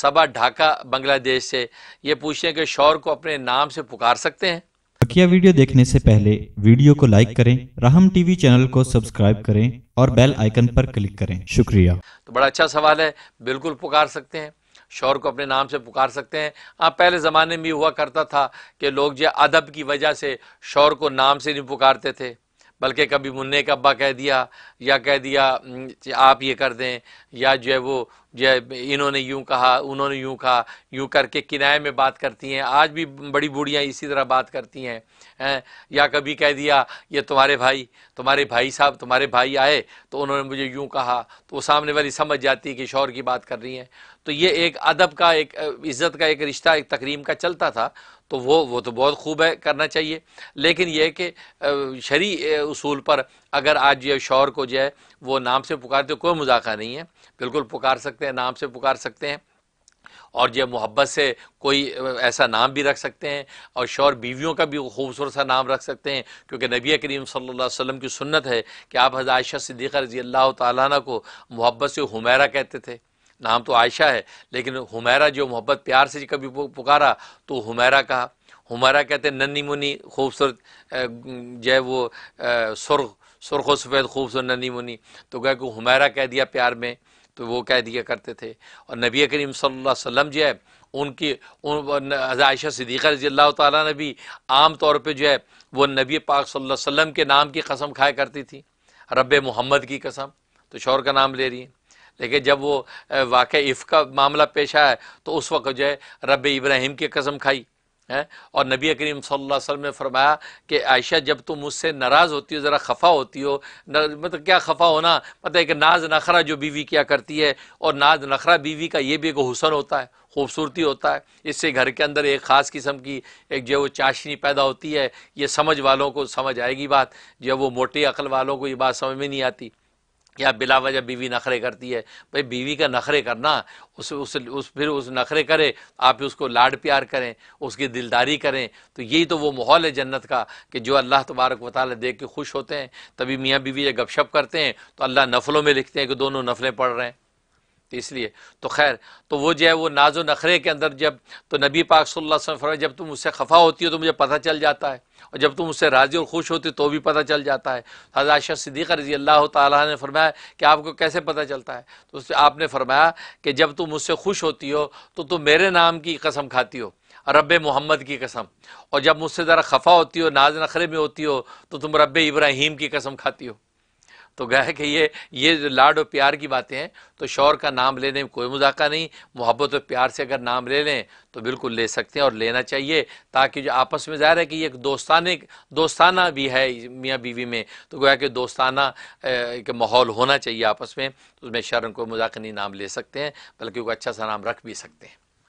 सबा ढाका बांग्लादेश से ये पूछें कि शौर को अपने नाम से पुकार सकते हैं बकिया वीडियो देखने से पहले वीडियो को लाइक करें रहम टीवी चैनल को सब्सक्राइब करें और बेल आइकन पर क्लिक करें शुक्रिया तो बड़ा अच्छा सवाल है बिल्कुल पुकार सकते हैं शौर को अपने नाम से पुकार सकते हैं हाँ पहले ज़माने में हुआ करता था कि लोग जो अदब की वजह से शौर को नाम से नहीं पुकारते थे बल्कि कभी मुन्ने का अब्बा कह दिया या कह दिया आप ये कर दें या जो है वो जो है इन्होंने यूँ कहा उन्होंने यूँ कहा यूँ करके किनाए में बात करती हैं आज भी बड़ी बूढ़ियाँ इसी तरह बात करती हैं है? या कभी कह दिया ये तुम्हारे भाई तुम्हारे भाई साहब तुम्हारे भाई आए तो उन्होंने मुझे यूँ कहा तो वो सामने वाली समझ जाती है कि शौर की बात कर रही हैं तो ये एक अदब का एक इज़्ज़त का एक रिश्ता एक तकरीम का चलता था तो वो वो तो बहुत खूब है करना चाहिए लेकिन यह कि शरी उसूल पर अगर आज जो शौर को जो है वो नाम से पुकारते कोई मजाक़ा नहीं है बिल्कुल पुकार सकते हैं नाम से पुकार सकते हैं और जो मोहब्बत से कोई ऐसा नाम भी रख सकते हैं और शौर बीवियों का भी खूबसूरत सा नाम रख सकते हैं क्योंकि नबी करीम सल्लल्लाहु अलैहि वसल्लम की सुन्नत है कि आप हजायशा सिद्दीक़ा रजी अल्लाह ताला को मोहब्बत से हुमैरा कहते थे नाम तो आयशा है लेकिन हुमैरा जो मोहब्बत प्यार से कभी पुकारा तो हुमैरा कहा हुमैरा कहते हैं नन्नी मुनी खूबसूरत जो है वो सुरख सुर्ख व सफ़ेद खूबसूरत नन्नी मुनी तो क्या कि हुमैरा कह दिया प्यार में तो वो कह दिया करते थे और नबी करीम सल्लल्लाहु अलैहि वसल्लम जो है उनकी उन आयशा सिद्दीक़ा रजी अल्लाह ताला आम तौर पर जो है वह नबी पाक सल्लल्लाहु अलैहि वसल्लम के नाम की कसम खाया करती थी रब मोहम्मद की कसम तो शोर का नाम ले रही है लेकिन जब वो वाक़ इफ़ का मामला पेश आया तो उस वक्त जो है रब इब्राहिम की कसम खाई है और नबी करीम सल्लल्लाहु अलैहि वसल्लम ने फरमाया कि आयशा जब तुम मुझसे नाराज़ होती हो ज़रा खफ़ा होती हो न, मतलब क्या खफ़ा होना मतलब एक नाज नखरा जो बीवी किया करती है और नाज नखरा बीवी का ये भी एक हुसन होता है खूबसूरती होता है इससे घर के अंदर एक ख़ास किस्म की एक जो है वो चाशनी पैदा होती है ये समझ वालों को समझ आएगी बात जो वो मोटी अकल वालों को ये बात समझ में नहीं आती या वजह बीवी नखरे करती है भाई बीवी का नखरे करना उस उस उस फिर उस नखरे करे आप उसको लाड प्यार करें उसकी दिलदारी करें तो यही तो वो माहौल है जन्नत का कि जो अल्लाह तबारक वाले देख के खुश होते हैं तभी मियाँ बीवी जब गपशप करते हैं तो अल्लाह नफलों में लिखते हैं कि दोनों नफलें पढ़ रहे हैं तो इसलिए तो खैर तो वो जो है वो नाजो नखरे के अंदर जब तो नबी पाक सल्लल्लाहु अलैहि वसल्लम जब तुम मुझसे खफा होती हो तो मुझे पता चल जाता है और जब तुम मुझसे राज़ी और खुश होती हो तो भी पता चल जाता है हजाशा सिद्दीक़ रजी अल्लाह ताला ने फरमाया कि आपको कैसे पता चलता है तो उससे आपने फरमाया कि जब तुम मुझसे खुश होती हो तो तुम मेरे नाम की कसम खाती हो रब मोहम्मद की कसम और जब मुझसे ज़रा खफा होती हो नाज नखरे में होती हो तो तुम रब इब्राहिम की कसम खाती हो तो गया कि ये ये जो लाड और प्यार की बातें हैं तो शौर का नाम लेने में कोई मजाका नहीं मोहब्बत और प्यार से अगर नाम ले लें तो बिल्कुल ले सकते हैं और लेना चाहिए ताकि जो आपस में ज़ाहिर है कि ये एक दोस्ताने दोस्ताना भी है मियाँ बीवी में तो गोया कि दोस्ताना एक माहौल होना चाहिए आपस में तो उसमें शर्म कोई मजाक नहीं नाम ले सकते हैं बल्कि वो अच्छा सा नाम रख भी सकते हैं